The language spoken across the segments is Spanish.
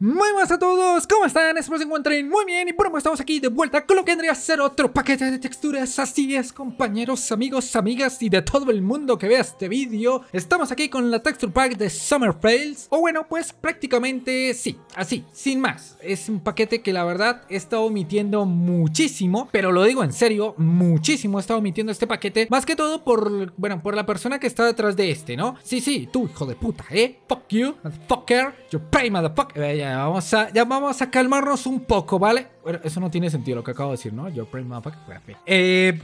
Muy buenas a todos, ¿cómo están? Espero se encuentren muy bien y bueno, pues estamos aquí de vuelta con lo que vendría a ser otro paquete de texturas Así es compañeros, amigos, amigas y de todo el mundo que vea este vídeo Estamos aquí con la texture pack de Summer Fails O bueno, pues prácticamente sí, así, sin más Es un paquete que la verdad he estado omitiendo muchísimo Pero lo digo en serio, muchísimo he estado omitiendo este paquete Más que todo por, bueno, por la persona que está detrás de este, ¿no? Sí, sí, tú hijo de puta, ¿eh? Fuck you, motherfucker, you pay motherfucker eh, vamos a, ya vamos a calmarnos un poco, ¿vale? eso no tiene sentido lo que acabo de decir, ¿no? Yo Prime Eh,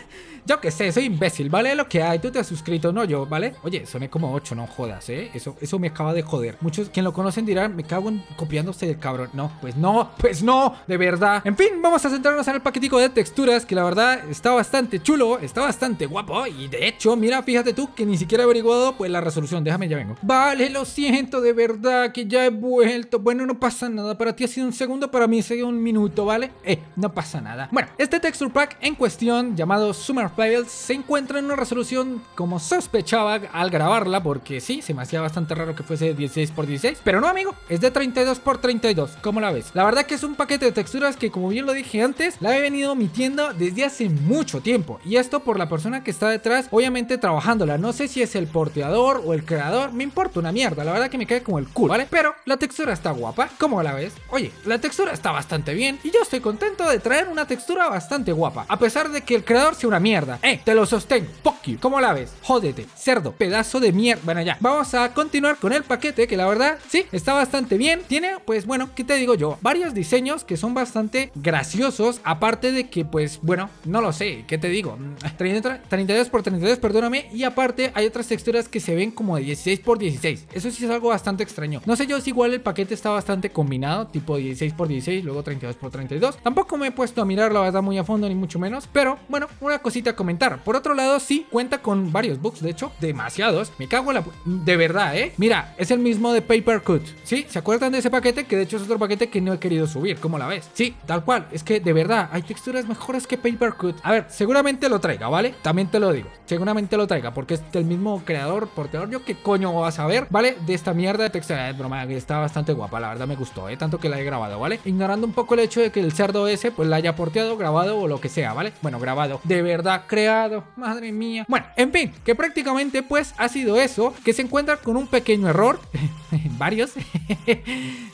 yo qué sé, soy imbécil, ¿vale? Lo que hay, tú te has suscrito, no yo, ¿vale? Oye, soné como 8, no jodas, ¿eh? Eso, eso me acaba de joder. Muchos quien lo conocen dirán, me cago en copiándose del cabrón. No, pues no, pues no, de verdad. En fin, vamos a centrarnos en el paquetico de texturas, que la verdad está bastante chulo, está bastante guapo. Y de hecho, mira, fíjate tú que ni siquiera he averiguado pues la resolución. Déjame, ya vengo. Vale, lo siento, de verdad, que ya he vuelto. Bueno, no pasa nada. Para ti ha sido un segundo, para mí ha sido un minuto. ¿vale? Eh, no pasa nada. Bueno, este texture pack en cuestión, llamado Summer Files, se encuentra en una resolución como sospechaba al grabarla, porque sí, se me hacía bastante raro que fuese 16x16, pero no, amigo, es de 32x32, ¿cómo la ves? La verdad que es un paquete de texturas que, como bien lo dije antes, la he venido omitiendo desde hace mucho tiempo, y esto por la persona que está detrás, obviamente trabajándola, no sé si es el porteador o el creador, me importa una mierda, la verdad que me cae como el culo, ¿vale? Pero la textura está guapa, ¿cómo la ves? Oye, la textura está bastante bien, y yo estoy contento de traer una textura bastante guapa, a pesar de que el creador sea una mierda. ¡Eh! Te lo sostén fuck you. ¿Cómo la ves? Jódete, cerdo, pedazo de mierda. Bueno, ya, vamos a continuar con el paquete que la verdad, sí, está bastante bien. Tiene, pues bueno, ¿qué te digo yo? Varios diseños que son bastante graciosos, aparte de que, pues bueno, no lo sé, ¿qué te digo? 32 mm, por 32, perdóname, y aparte hay otras texturas que se ven como de 16 por 16. Eso sí es algo bastante extraño. No sé yo si igual el paquete está bastante combinado, tipo 16 por 16, luego 32 por 32. Tampoco me he puesto a mirar la verdad muy a fondo, ni mucho menos. Pero bueno, una cosita a comentar. Por otro lado, sí cuenta con varios books de hecho, demasiados. Me cago en la. De verdad, ¿eh? Mira, es el mismo de Paper Cut. ¿Sí? ¿Se acuerdan de ese paquete? Que de hecho es otro paquete que no he querido subir. ¿Cómo la ves? Sí, tal cual. Es que de verdad, hay texturas mejores que Paper Cut. A ver, seguramente lo traiga, ¿vale? También te lo digo. Seguramente lo traiga, porque es del mismo creador, porteador. Yo qué coño vas a ver, ¿vale? De esta mierda de textura. Es broma, está bastante guapa. La verdad me gustó, ¿eh? Tanto que la he grabado, ¿vale? Ignorando un poco la hecho de que el cerdo ese pues la haya porteado, grabado o lo que sea, ¿vale? Bueno, grabado, de verdad creado, madre mía. Bueno, en fin, que prácticamente pues ha sido eso, que se encuentra con un pequeño error, varios.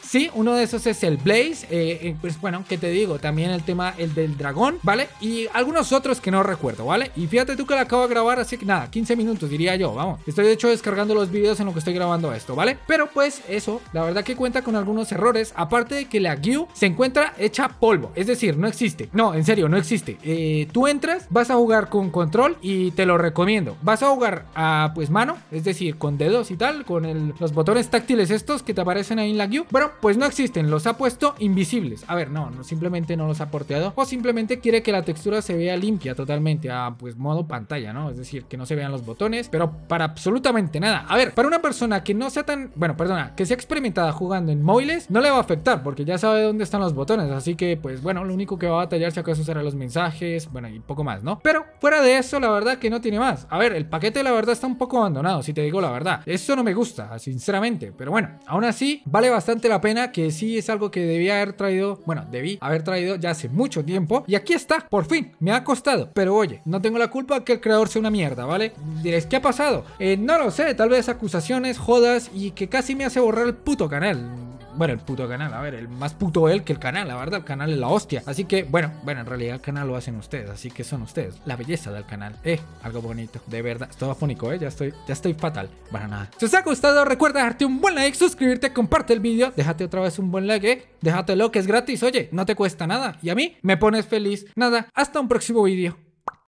sí, uno de esos es el Blaze, eh, eh, pues bueno, que te digo, también el tema el del dragón, ¿vale? Y algunos otros que no recuerdo, ¿vale? Y fíjate tú que la acabo de grabar, así que nada, 15 minutos diría yo, vamos. Estoy de hecho descargando los vídeos en lo que estoy grabando esto, ¿vale? Pero pues eso, la verdad que cuenta con algunos errores, aparte de que la GUI se encuentra echa polvo. Es decir, no existe. No, en serio, no existe. Eh, tú entras, vas a jugar con control y te lo recomiendo. Vas a jugar a pues mano, es decir, con dedos y tal, con los botones táctiles estos que te aparecen ahí en la queue. Bueno, pues no existen, los ha puesto invisibles. A ver, no, no simplemente no los ha porteado o simplemente quiere que la textura se vea limpia totalmente a ah, pues modo pantalla, ¿no? Es decir, que no se vean los botones, pero para absolutamente nada. A ver, para una persona que no sea tan, bueno, perdona, que sea experimentada jugando en móviles, no le va a afectar porque ya sabe dónde están los botones así que pues bueno, lo único que va a batallar si acaso será los mensajes, bueno y poco más, ¿no? Pero fuera de eso, la verdad que no tiene más. A ver, el paquete la verdad está un poco abandonado, si te digo la verdad. Eso no me gusta, sinceramente, pero bueno, aún así vale bastante la pena que sí es algo que debía haber traído, bueno, debí haber traído ya hace mucho tiempo y aquí está, por fin, me ha costado, pero oye, no tengo la culpa que el creador sea una mierda, ¿vale? Diréis, ¿qué ha pasado? Eh, no lo sé, tal vez acusaciones, jodas y que casi me hace borrar el puto canal bueno, el puto canal, a ver, el más puto él que el canal, la verdad, el canal es la hostia. Así que, bueno, bueno, en realidad el canal lo hacen ustedes, así que son ustedes. La belleza del canal, eh, algo bonito, de verdad. Estoy afónico, eh, ya estoy, ya estoy fatal. Para nada. Si os ha gustado, recuerda dejarte un buen like, suscribirte, comparte el vídeo, déjate otra vez un buen like, eh, lo que es gratis, oye, no te cuesta nada. Y a mí me pones feliz. Nada, hasta un próximo vídeo.